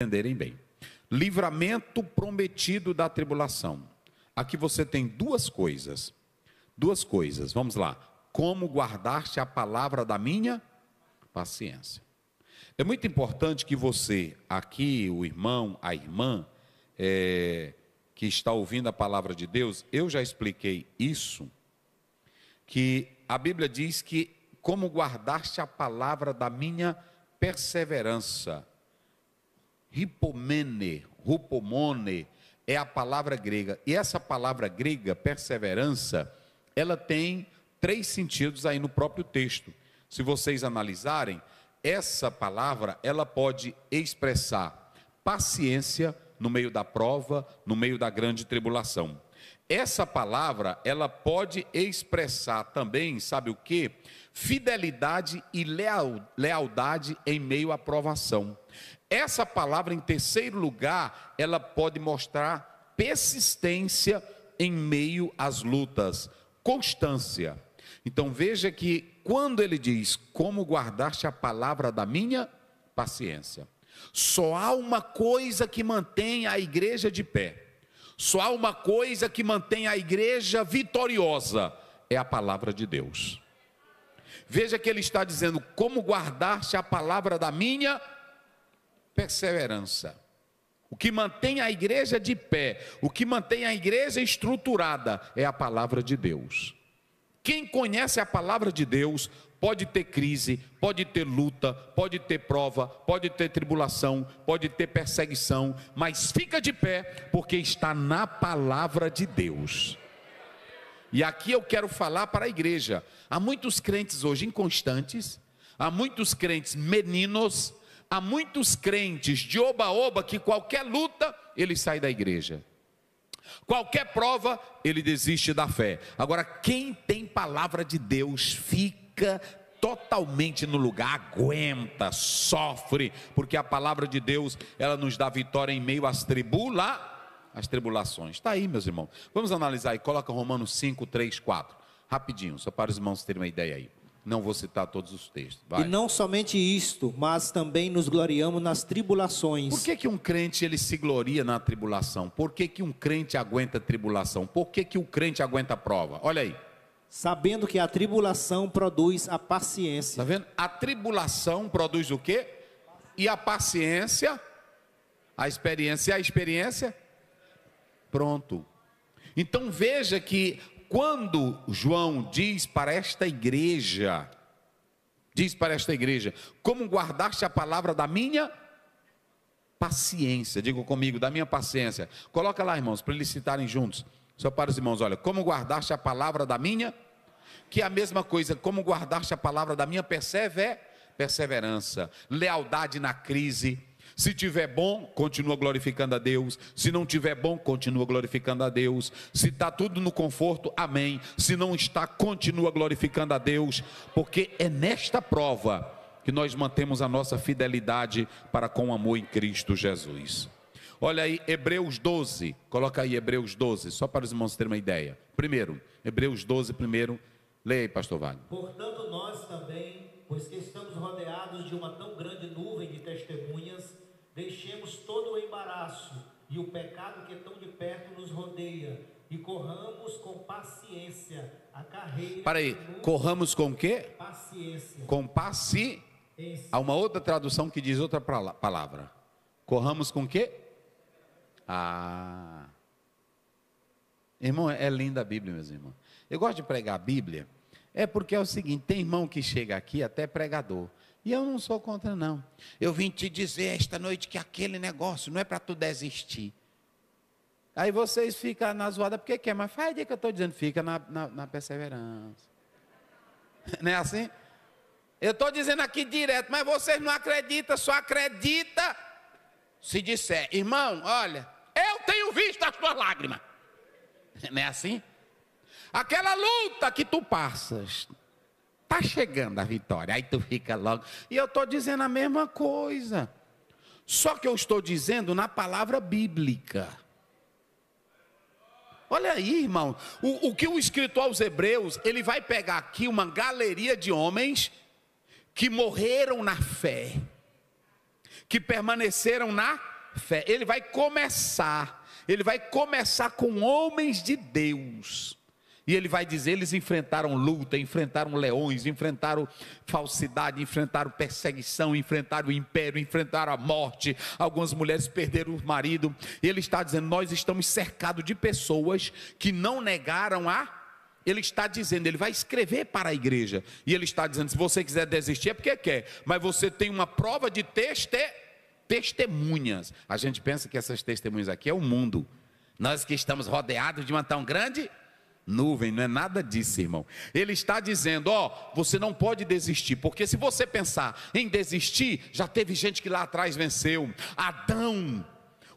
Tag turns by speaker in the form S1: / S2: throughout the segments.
S1: entenderem bem. Livramento prometido da tribulação. Aqui você tem duas coisas. Duas coisas. Vamos lá. Como guardaste a palavra da minha paciência. É muito importante que você, aqui, o irmão, a irmã, é, que está ouvindo a palavra de Deus, eu já expliquei isso, que a Bíblia diz que como guardaste a palavra da minha perseverança. Hipomene, rupomone, é a palavra grega. E essa palavra grega, perseverança, ela tem três sentidos aí no próprio texto. Se vocês analisarem, essa palavra, ela pode expressar paciência no meio da prova, no meio da grande tribulação. Essa palavra, ela pode expressar também, sabe o que? fidelidade e lealdade em meio à provação. Essa palavra, em terceiro lugar, ela pode mostrar persistência em meio às lutas, constância. Então veja que quando ele diz: Como guardaste a palavra da minha paciência? Só há uma coisa que mantém a igreja de pé. Só há uma coisa que mantém a igreja vitoriosa: é a palavra de Deus. Veja que ele está dizendo: como guardar-se a palavra da minha perseverança. O que mantém a igreja de pé, o que mantém a igreja estruturada é a palavra de Deus. Quem conhece a palavra de Deus pode ter crise, pode ter luta, pode ter prova, pode ter tribulação, pode ter perseguição, mas fica de pé porque está na palavra de Deus. E aqui eu quero falar para a igreja. Há muitos crentes hoje inconstantes, há muitos crentes meninos, há muitos crentes de oba-oba que qualquer luta ele sai da igreja. Qualquer prova, ele desiste da fé. Agora, quem tem palavra de Deus fica totalmente no lugar, aguenta, sofre, porque a palavra de Deus, ela nos dá vitória em meio às tribulações as tribulações. Está aí, meus irmãos. Vamos analisar e coloca Romanos 5, 3, 4. Rapidinho, só para os irmãos terem uma ideia aí. Não vou citar todos os textos. Vai. E não somente isto, mas também nos gloriamos nas tribulações. Por que, que um crente ele se gloria na tribulação? Por que, que um crente aguenta tribulação? Por que, que o crente aguenta prova? Olha aí. Sabendo que a tribulação produz a paciência. Está vendo? A tribulação produz o quê? E a paciência, a experiência. E a experiência? Pronto. Então veja que quando João diz para esta igreja, diz para esta igreja, como guardaste a palavra da minha paciência, diga comigo, da minha paciência. Coloca lá, irmãos, para eles citarem juntos. Só para os irmãos, olha, como guardaste a palavra da minha, que é a mesma coisa, como guardaste a palavra da minha persever, perseverança, lealdade na crise, se tiver bom, continua glorificando a Deus. Se não tiver bom, continua glorificando a Deus. Se está tudo no conforto, amém. Se não está, continua glorificando a Deus, porque é nesta prova que nós mantemos a nossa fidelidade para com o amor em Cristo Jesus. Olha aí, Hebreus 12, coloca aí Hebreus 12, só para os irmãos terem uma ideia. Primeiro, Hebreus 12, primeiro, leia aí, pastor Wagner. Portanto, nós também, pois que estamos rodeados de uma tão grande deixemos todo o embaraço e o pecado que tão de perto nos rodeia e corramos com paciência a carreira. Para aí, corramos com quê? Paciência. Com paciência. Há uma outra tradução que diz outra palavra. Corramos com quê? Ah. Irmão, é, é linda a Bíblia, meus irmãos. Eu gosto de pregar a Bíblia, é porque é o seguinte: tem irmão que chega aqui, até pregador, e eu não sou contra, não. Eu vim te dizer esta noite que aquele negócio não é para tu desistir. Aí vocês ficam na zoada porque quer, mas faz dia que eu estou dizendo, fica na, na, na perseverança. Não é assim? Eu estou dizendo aqui direto, mas vocês não acreditam, só acredita se disser, irmão, olha, eu tenho visto as tuas lágrimas. Não é assim? Aquela luta que tu passas, Está chegando a vitória. Aí tu fica logo. E eu estou dizendo a mesma coisa. Só que eu estou dizendo na palavra bíblica. Olha aí, irmão. O, o que o escritor aos Hebreus, ele vai pegar aqui uma galeria de homens que morreram na fé, que permaneceram na fé. Ele vai começar, ele vai começar com homens de Deus. E ele vai dizer: eles enfrentaram luta, enfrentaram leões, enfrentaram falsidade, enfrentaram perseguição, enfrentaram o império, enfrentaram a morte. Algumas mulheres perderam o marido. E ele está dizendo: nós estamos cercados de pessoas que não negaram a. Ele está dizendo, ele vai escrever para a igreja. E ele está dizendo: se você quiser desistir, é porque quer, mas você tem uma prova de teste, testemunhas. A gente pensa que essas testemunhas aqui é o mundo. Nós que estamos rodeados de uma tão grande nuvem, não é nada disso, irmão. Ele está dizendo: ó, você não pode desistir, porque se você pensar em desistir, já teve gente que lá atrás venceu. Adão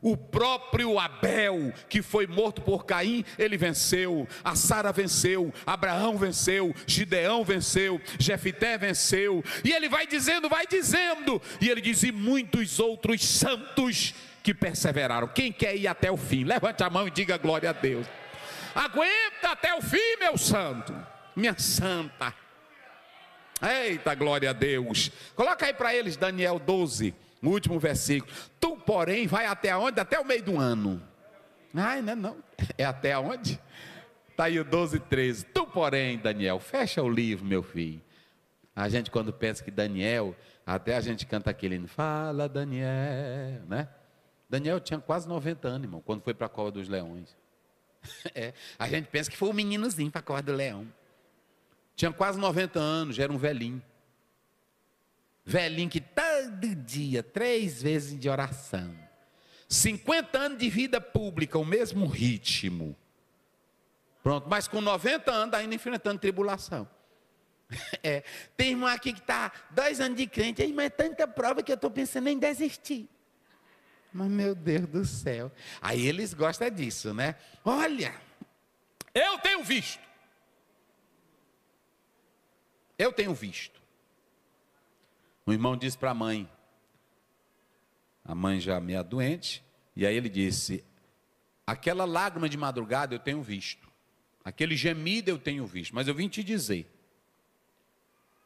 S1: o próprio Abel, que foi morto por Caim, ele venceu. A Sara venceu, Abraão venceu, Gideão venceu, Jefité venceu. E ele vai dizendo, vai dizendo. E ele diz: e muitos outros santos que perseveraram. Quem quer ir até o fim? Levante a mão e diga glória a Deus. Aguenta até o fim, meu santo, minha santa. Eita, glória a Deus. Coloca aí para eles Daniel 12, último versículo. Tu, porém, vai até onde? Até o meio do ano. Ai, não é não. É até onde? Está aí o 12, 13. Tu, porém, Daniel, fecha o livro, meu filho. A gente, quando pensa que Daniel, até a gente canta aquele hino, fala Daniel, né? Daniel tinha quase 90 anos, irmão, quando foi para a Cova dos Leões. É, a gente pensa que foi um meninozinho para a cova do leão. Tinha quase 90 anos, já era um velhinho. Velhinho que todo dia, três vezes de oração. 50 anos de vida pública, o mesmo ritmo. Pronto, mas com 90 anos ainda enfrentando tribulação. É, tem irmão aqui que está dois anos de crente, mas é tanta prova que eu estou pensando em desistir. Mas meu Deus do céu. Aí eles gostam disso, né? Olha, eu tenho visto. Eu tenho visto. O irmão disse para a mãe. A mãe já meia doente. E aí ele disse: Aquela lágrima de madrugada eu tenho visto. Aquele gemido eu tenho visto. Mas eu vim te dizer.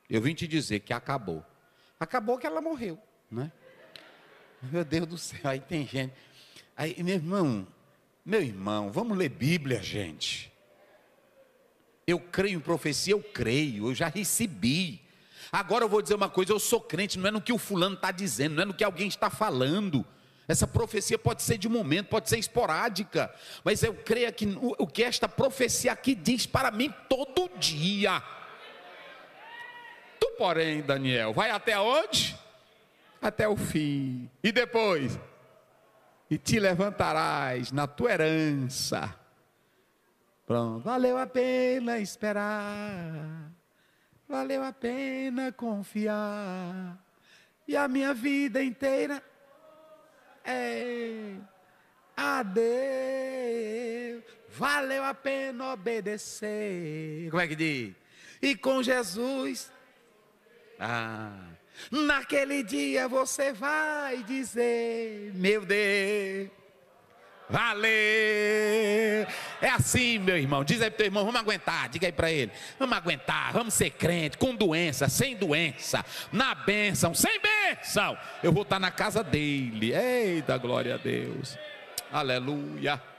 S1: Eu vim te dizer que acabou. Acabou que ela morreu, né? Meu Deus do céu, aí tem gente. Aí, meu irmão, meu irmão, vamos ler Bíblia, gente. Eu creio em profecia, eu creio, eu já recebi. Agora eu vou dizer uma coisa: eu sou crente, não é no que o fulano está dizendo, não é no que alguém está falando. Essa profecia pode ser de momento, pode ser esporádica, mas eu creio que o que esta profecia aqui diz para mim todo dia. Tu, porém, Daniel, vai até onde? até o fim. E depois, e te levantarás na tua herança. Pronto, valeu a pena esperar, valeu a pena confiar, e a minha vida inteira é adeus. Valeu a pena obedecer. Como é que diz? E com Jesus. Ah. Naquele dia você vai dizer: Meu Deus, valeu. É assim, meu irmão. Diz aí para teu irmão: Vamos aguentar. Diga aí para ele: Vamos aguentar. Vamos ser crente. Com doença, sem doença. Na bênção, sem bênção. Eu vou estar tá na casa dele. Eita, glória a Deus. Aleluia.